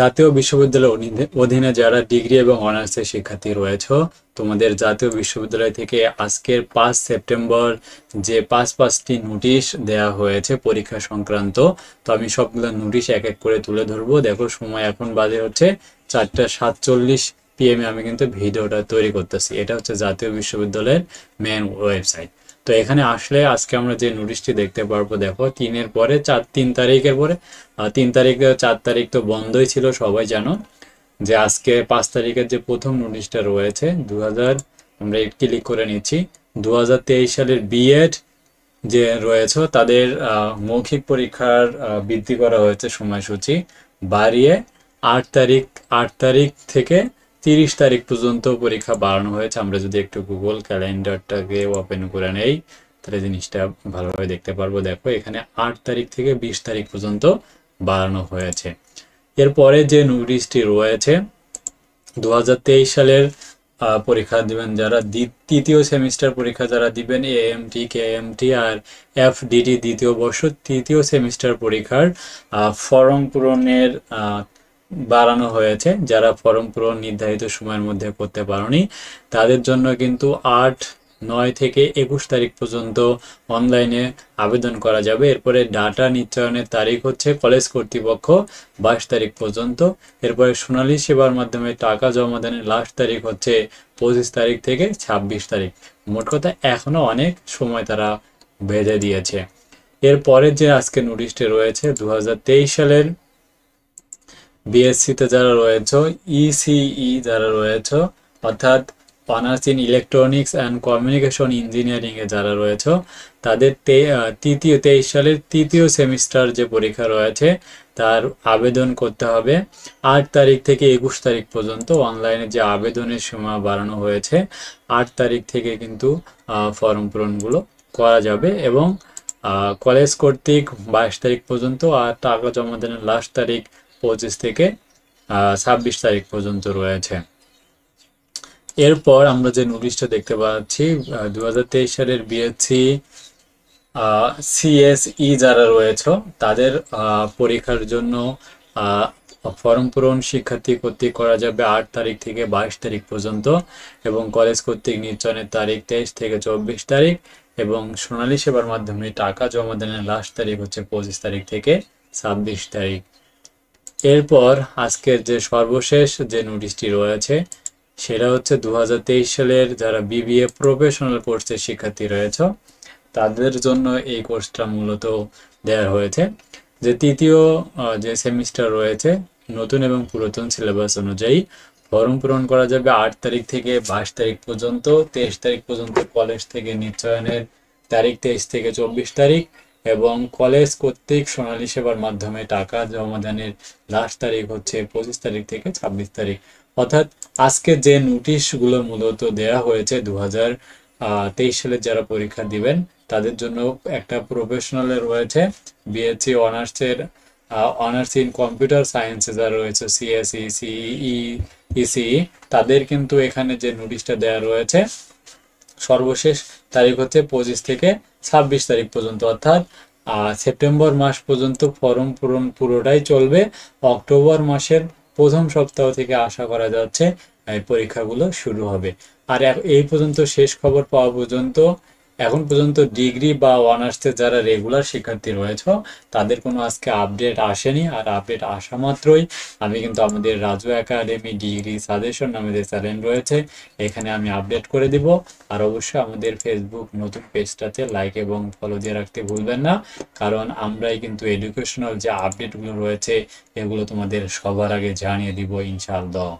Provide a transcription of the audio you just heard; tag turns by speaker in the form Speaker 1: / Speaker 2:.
Speaker 1: জাতীয় বিশ্ববিদ্যালয়ের অধীনে যারা ডিগ্রি এবং অনার্সের শিক্ষার্থী রয়েছে তোমাদের জাতীয় বিশ্ববিদ্যালয় থেকে আজকের পাঁচ সেপ্টেম্বর যে পাঁচ পাঁচটি নোটিশ দেয়া হয়েছে পরীক্ষা সংক্রান্ত তো আমি সবগুলো নোটিশ এক এক করে তুলে ধরবো দেখো সময় এখন বাজে হচ্ছে চারটা সাতচল্লিশ পিএমে আমি কিন্তু ভিডিওটা তৈরি করতেছি এটা হচ্ছে জাতীয় বিশ্ববিদ্যালয়ের মেন ওয়েবসাইট তো এখানে আসলে আজকে আমরা যে নোটিশটি দেখতে পারবো দেখো তিনের পরে চার তিন তারিখের পরে তিন তারিখ চার তারিখ তো বন্ধই ছিল সবাই জানো যে আজকে পাঁচ তারিখের যে প্রথম নোটিশটা রয়েছে দু আমরা ক্লিক করে নিচ্ছি দু সালের বিএড যে রয়েছে তাদের মৌখিক পরীক্ষার বৃদ্ধি করা হয়েছে সময়সূচি বাড়িয়ে আট তারিখ আট তারিখ থেকে তিরিশ তারিখ পর্যন্ত পরীক্ষা বাড়ানো হয়েছে আমরা যদি একটু গুগল ক্যালেন্ডারটাকে ওপেন করে নেই তাহলে জিনিসটা ভালোভাবে দেখতে পারবো দেখো এখানে আট তারিখ থেকে বিশ তারিখ পর্যন্ত বাড়ানো হয়েছে এরপরে যে নোটিশটি রয়েছে দু সালের পরীক্ষা দিবেন যারা তৃতীয় সেমিস্টার পরীক্ষা যারা দিবেন এএমটি কেএমটি আর এফডিটি দ্বিতীয় বর্ষ তৃতীয় সেমিস্টার পরীক্ষার ফরম পূরণের বাড়ানো হয়েছে যারা ফর্ম পূরণ নির্ধারিত সময়ের মধ্যে করতে পারি তাদের জন্য কিন্তু আট নয় থেকে একুশ তারিখ পর্যন্ত অনলাইনে আবেদন করা যাবে এরপরে ডাটা নিশ্চয়নের তারিখ হচ্ছে কলেজ কর্তৃপক্ষ বাইশ তারিখ পর্যন্ত এরপরে সোনালি সেবার মাধ্যমে টাকা জমা দানের লাস্ট তারিখ হচ্ছে পঁচিশ তারিখ থেকে ছাব্বিশ তারিখ মোট কথা এখনও অনেক সময় তারা বেঁধে দিয়েছে এরপরে যে আজকে নোটিশটি রয়েছে দু সালের E e তে যারা রয়েছ ইসিই যারা রয়েছ অর্থাৎ honours in electronics and communication ইঞ্জিনিয়ারিংয়ে যারা রয়েছ তাদের তৃতীয় তেইশ সালের তৃতীয় সেমিস্টার যে পরীক্ষা রয়েছে তার আবেদন করতে হবে আট তারিখ থেকে একুশ তারিখ পর্যন্ত অনলাইনে যে আবেদনের সীমা বাড়ানো হয়েছে আট তারিখ থেকে কিন্তু ফর্ম পূরণগুলো করা যাবে এবং কলেজ কর্তৃক বাইশ তারিখ পর্যন্ত আর টাকা জমা দেন লাস্ট তারিখ পঁচিশ থেকে ছাব্বিশ তারিখ পর্যন্ত রয়েছে এরপর আমরা যে নোটিশটা দেখতে পাচ্ছি দু সালের বিএসসি সিএসই e যারা রয়েছে তাদের পরীক্ষার জন্য ফর্ম পূরণ শিক্ষার্থী কর্তৃক করা যাবে আট তারিখ থেকে বাইশ তারিখ পর্যন্ত এবং কলেজ কর্তৃক নির্বাচনের তারিখ তেইশ থেকে চব্বিশ তারিখ এবং সোনালী সেবার মাধ্যমে টাকা জমা দেনের লাস্ট তারিখ হচ্ছে পঁচিশ তারিখ থেকে ছাব্বিশ তারিখ এরপর আজকের যে সর্বশেষ যে নোটিশটি রয়েছে সেটা হচ্ছে দু সালের যারা বিবিএ প্রফেশনাল কোর্সের শিক্ষার্থী রয়েছে তাদের জন্য এই কোর্সটা মূলত দেওয়া হয়েছে যে তৃতীয় যে সেমিস্টার রয়েছে নতুন এবং পুরাতন সিলেবাস অনুযায়ী ফর্ম পূরণ করা যাবে আট তারিখ থেকে বাইশ তারিখ পর্যন্ত তেইশ তারিখ পর্যন্ত কলেজ থেকে নিশ্চয়নের তারিখ তেইশ থেকে চব্বিশ তারিখ এবং কলেজ কর্তৃক সোনালী সেবার মাধ্যমে টাকা জমাদানের লাস্ট তারিখ হচ্ছে পঁচিশ তারিখ থেকে ছাব্বিশ তারিখ অর্থাৎ আজকে যে নোটিশগুলো মূলত দেয়া হয়েছে দু হাজার তেইশ সালে যারা পরীক্ষা দিবেন তাদের জন্য একটা প্রফেশনাল রয়েছে বিএসসি অনার্সের অনার্স ইন কম্পিউটার সায়েন্সে যারা রয়েছে সিএসই সিই ইসিই তাদের কিন্তু এখানে যে নোটিশটা দেয়া রয়েছে সর্বশেষ তারিখ হচ্ছে পঁচিশ থেকে ছাব্বিশ তারিখ পর্যন্ত অর্থাৎ সেপ্টেম্বর মাস পর্যন্ত ফরম পূরণ পুরোটাই চলবে অক্টোবর মাসের প্রথম সপ্তাহ থেকে আশা করা যাচ্ছে এই পরীক্ষাগুলো শুরু হবে আর এই পর্যন্ত শেষ খবর পাওয়া পর্যন্ত এখন পর্যন্ত ডিগ্রি বা অনার্সে যারা রেগুলার শিক্ষার্থী রয়েছে তাদের কোনো আজকে আপডেট আসেনি আর আপডেট আসা মাত্রই আমি কিন্তু আমাদের রাজু একাডেমি ডিগ্রি সাজেশন নামে যে চ্যানেল রয়েছে এখানে আমি আপডেট করে দিব আর অবশ্যই আমাদের ফেসবুক নতুন পেজটাতে লাইক এবং ফলো দিয়ে রাখতে ভুলবেন না কারণ আমরাই কিন্তু এডুকেশনাল যে আপডেটগুলো রয়েছে এগুলো তোমাদের সবার আগে জানিয়ে দিব ইনশাল্লাহ